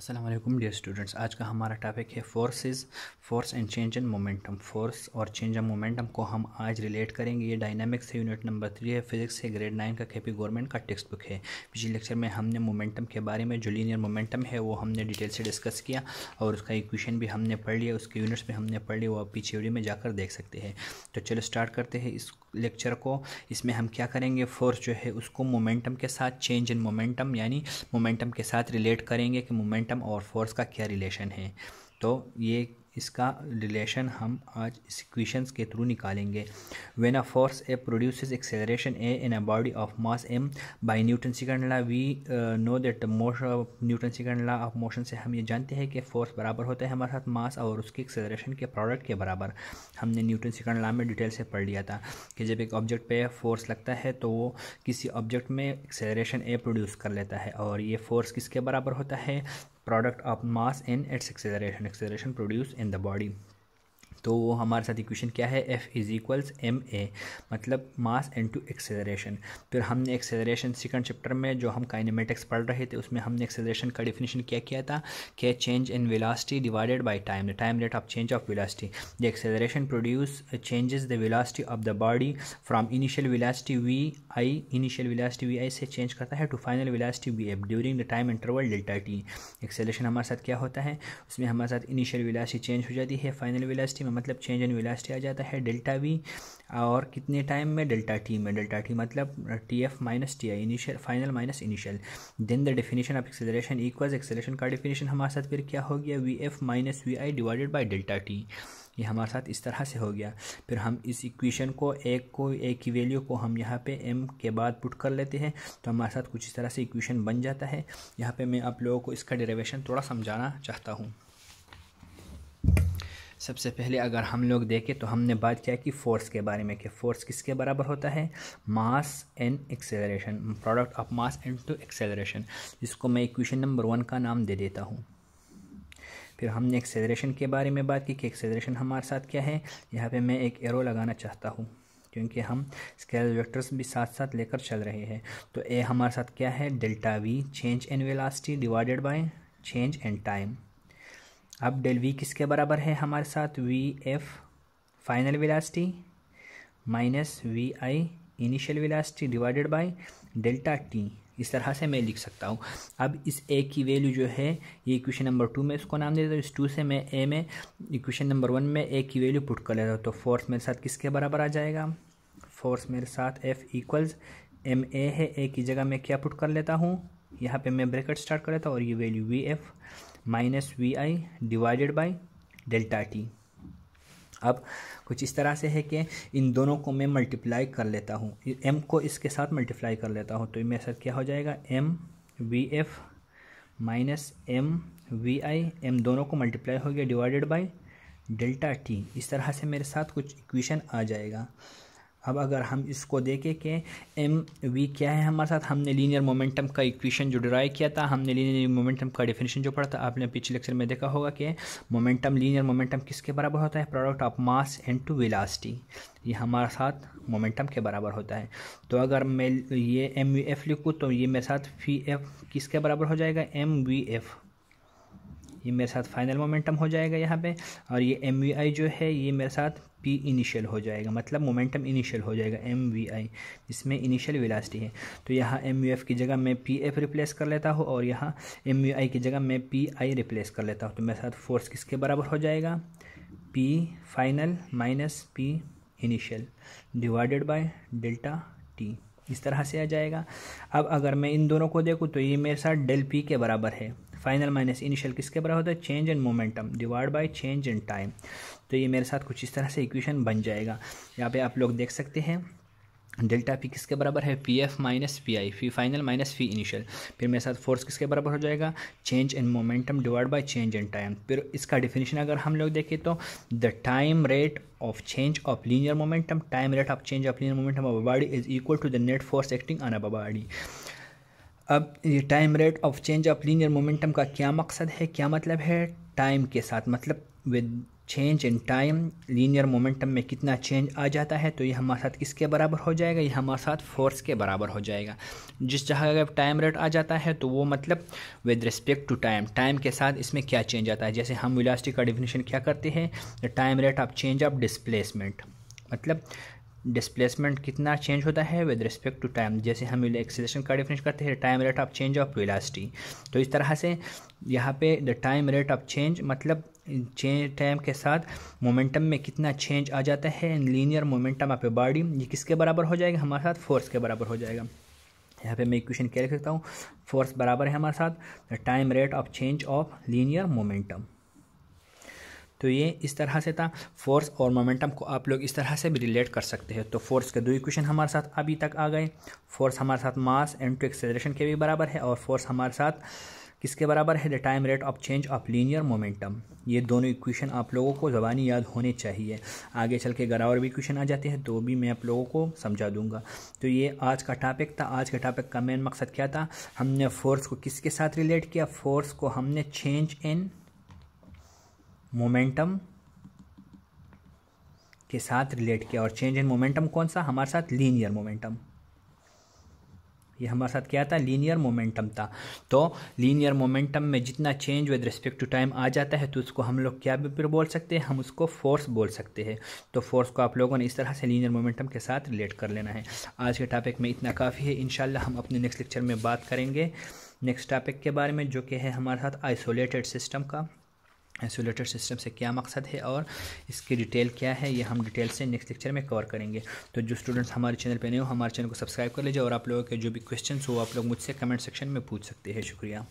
Aslam dear students आज का हमारा टॉपिक है forces force and change in momentum force और चेंज एंड मोमेंटम को हम आज रिलेट करेंगे ये डायनामिक्स है यूनिट नंबर थ्री है फिजिक्स है ग्रेड नाइन का केपी गवर्नमेंट का टेक्स्ट बुक है पिछले लेक्चर में हमने मोमेंटम के बारे में जो लीनियर मोमेंटम है वो हमने डिटेल से डिस्कस किया और उसका इक्वेशन भी हमने पढ़ लिया उसके यूनिट्स भी हमने पढ़ लिया वो आप पीछे में जाकर देख सकते हैं तो चलो स्टार्ट करते हैं इस लेक्चर को इसमें हम क्या करेंगे फोर्स जो है उसको मोमेंटम के साथ चेंज इन मोमेंटम यानी मोमेंटम के साथ रिलेट करेंगे कि मोमेंट मोमेंटम और फोर्स का क्या रिलेशन है तो ये इसका रिलेशन हम आज इस इक्वेशंस के थ्रू निकालेंगे when a force a produces acceleration a in a body of mass m by Newton second law we know that motion Newton second law of motion से हम ये जानते हैं कि फोर्स बराबर होता है हमारे साथ मास और उसके एक्सेलरेशन के प्रोडक्ट के बराबर हमने न्यूटन सिकंड ला में डिटेल से पढ़ लिया था कि जब एक ऑब्जेक्ट पर फोर्स लगता है तो वो किसी ऑब्जेक्ट में एक्सेलरेशन ए प्रोड्यूस कर लेता है और ये फोर्स किसके बराबर होता है product of mass in its acceleration acceleration produced in the body तो हमारे साथ इक्वेशन क्या है F is equals m a मतलब मास टू एक्सेलरेशन फिर हमने एक्सेलरेशन सेकंड चैप्टर में जो हम काइनेमेटिक्स पढ़ रहे थे उसमें हमने एक्सेलरेशन का डिफिनेशन क्या किया था कि change in velocity divided by time the time rate of change of velocity the acceleration produce changes the velocity of the body from initial velocity v i initial velocity v i से change करता है to final velocity v f during the time interval delta t acceleration हमारे साथ क्या होता है उसमें हमारे साथ इनिशियल विलासिटी चेंज हो जाती है फाइनल विलासिटी मतलब चेंज इन वेलासिटी आ जाता है डेल्टा वी और कितने टाइम में डेल्टा टी में डेल्टा टी मतलब t f minus t i initial final minus initial then the definition of acceleration equals acceleration का डेफिनेशन हमारे साथ फिर क्या हो गया v f minus v i divided by delta t ये हमारे साथ इस तरह से हो गया फिर हम इस इक्वेशन को एक को एक की वैल्यू को हम यहाँ पे एम के बाद पुट कर लेते हैं तो हमारे साथ कुछ इस तरह से इक्वेशन बन जाता है यहाँ पे मैं आप लोगों को इसका डेरिवेशन थोड़ा समझाना चाहता हूँ सबसे पहले अगर हम लोग देखें तो हमने बात किया कि फोर्स के बारे में कि फोर्स किसके बराबर होता है mass and acceleration product of mass and to acceleration जिसको मैं इक्वेशन नंबर वन का नाम दे देता हूँ फिर हमने एक्सेलरेशन के बारे में बात की कि एक्सेलरेशन हमारे साथ क्या है यहाँ पर मैं एक एरो लगाना चाहता हूँ क्योंकि हम स्केल वेक्टर्स भी साथ साथ लेकर चल रहे हैं तो ए हमारे साथ क्या है delta v change in velocity divided by change in time अब डेल वी किसके बराबर है हमारे साथ v f final velocity minus v i initial velocity divided by delta t इस तरह से मैं लिख सकता हूँ अब इस ए की वैल्यू जो है ये इक्वेशन नंबर टू में इसको नाम दे देता हूँ इस टू से मैं ए में इक्वेशन नंबर वन में ए की वैल्यू पुट कर लेता हूँ तो फोर्स मेरे साथ किसके बराबर आ जाएगा फोर्स मेरे साथ एफ इक्वल्स एम ए है ए की जगह मैं क्या पुट कर लेता हूँ यहाँ पे मैं ब्रैकेट स्टार्ट कर लेता हूँ और ये value v f minus v i divided by delta t अब कुछ इस तरह से है कि इन दोनों को मैं मल्टीप्लाई कर लेता हूँ एम को इसके साथ मल्टीप्लाई कर लेता हूँ तो मेरे साथ क्या हो जाएगा m v f minus m v i m दोनों को मल्टीप्लाई हो गया डिवाइडेड बाई डेल्टा टी इस तरह से मेरे साथ कुछ इक्वेशन आ जाएगा अब अगर हम इसको देखें कि एम वी क्या है हमारे साथ हमने लीनियर मोमेंटम का इक्वेशन जो ड्राई किया था हमने लीनियर मोमेंटम का डेफिनेशन जो पढ़ा था आपने पिछले लेक्चर में देखा होगा कि मोमेंटम लीनियर मोमेंटम किसके बराबर होता है product of mass and to velocity ये हमारे साथ मोमेंटम के बराबर होता है तो अगर मैं ये एम वी एफ लिखूँ तो ये मेरे साथ फी एफ किसके बराबर हो जाएगा एम वी एफ ये मेरे साथ फाइनल मोमेंटम हो जाएगा यहाँ पे और ये एम जो है ये मेरे साथ पी इनिशियल हो जाएगा मतलब मोमेंटम इनिशियल हो जाएगा एम वी आई इसमें इनिशियल विलासटी है तो यहाँ एम यू एफ़ की जगह मैं पी एफ रिप्लेस कर लेता हूँ और यहाँ एम यू आई की जगह मैं पी आई रिप्लेस कर लेता हूँ तो मेरे साथ फोर्स किसके बराबर हो जाएगा p final minus p initial divided by delta t इस तरह से आ जाएगा अब अगर मैं इन दोनों को देखूँ तो ये मेरे साथ डेल पी के बराबर है फाइनल माइनस इनिशियल किसके बराबर होता है change in momentum divide by change in time तो ये मेरे साथ कुछ इस तरह से इक्वेशन बन जाएगा यहाँ पे आप लोग देख सकते हैं डेल्टा पी किसके बराबर है p f minus p i p final minus p initial फिर मेरे साथ फोर्स किसके बराबर हो जाएगा change in momentum divide by change in time फिर इसका डिफिनीशन अगर हम लोग देखें तो the time rate of change of linear momentum time rate of change of linear momentum of body is equal to the net force acting on a body अब ये time rate of change of linear momentum का क्या मकसद है क्या मतलब है time के साथ मतलब with change in time linear momentum में कितना चेंज आ जाता है तो ये हमारे साथ किसके बराबर हो जाएगा ये हमारे साथ फोर्स के बराबर हो जाएगा जिस जगह अगर टाइम रेट आ जाता है तो वो मतलब with respect to time time के साथ इसमें क्या चेंज आता है जैसे हम विलास्टिक का डिफिनेशन क्या करते हैं time rate of change of displacement मतलब डिस्प्लेसमेंट कितना चेंज होता है विद रिस्पेक्ट टू टाइम जैसे हम एक्सेलेशन का डिफरेंस करते हैं time rate of change of velocity तो इस तरह से यहाँ पे the time rate of change मतलब चेंज टाइम के साथ मोमेंटम में कितना चेंज आ जाता है linear momentum of a body ये किसके बराबर हो जाएगा हमारे साथ फोर्स के बराबर हो जाएगा यहाँ पे मैं इक्वेशन क्या लिख सकता हूँ फोर्स बराबर है हमारे साथ the time rate of change of linear momentum तो ये इस तरह से था फोर्स और मोमेंटम को आप लोग इस तरह से भी रिलेट कर सकते हैं तो फोर्स के दो इक्वेशन हमारे साथ अभी तक आ गए फोर्स हमारे साथ मास एंड टू एक्सेलरेशन के भी बराबर है और फोर्स हमारे साथ किसके बराबर है the time rate of change of linear momentum ये दोनों इक्वेशन आप लोगों को ज़बानी याद होने चाहिए आगे चल के अगर और भी इक्वेशन आ जाते हैं तो भी मैं आप लोगों को समझा दूंगा तो ये आज का टॉपिक था आज के टॉपिक का मेन मकसद क्या था हमने फोर्स को किसके साथ रिलेट किया फोर्स को हमने चेंज इन मोमेंटम के साथ रिलेट किया और चेंज इन मोमेंटम कौन सा हमारे साथ लीनियर मोमेंटम ये हमारे साथ क्या था लीनियर मोमेंटम था तो लीनियर मोमेंटम में जितना change with respect to time आ जाता है तो उसको हम लोग क्या भी बोल सकते हैं हम उसको फोर्स बोल सकते हैं तो फोर्स को आप लोगों ने इस तरह से लीनियर मोमेंटम के साथ रिलेट कर लेना है आज के टॉपिक में इतना काफ़ी है इन हम अपने नेक्स्ट लेक्चर में बात करेंगे नेक्स्ट टॉपिक के बारे में जो कि है हमारे साथ आइसोलेटेड सिस्टम का आइसोलेटेड सिस्टम से क्या मकसद है और इसकी डिटेल क्या है ये हम डिटेल से नेक्स्ट लेक्चर में कवर करेंगे तो जो स्टूडेंट्स हमारे चैनल पे नए हो हमारे चैनल को सब्सक्राइब कर लीजिए और आप लोगों के जो भी क्वेश्चन हो आप लोग मुझसे कमेंट सेक्शन में पूछ सकते हैं शुक्रिया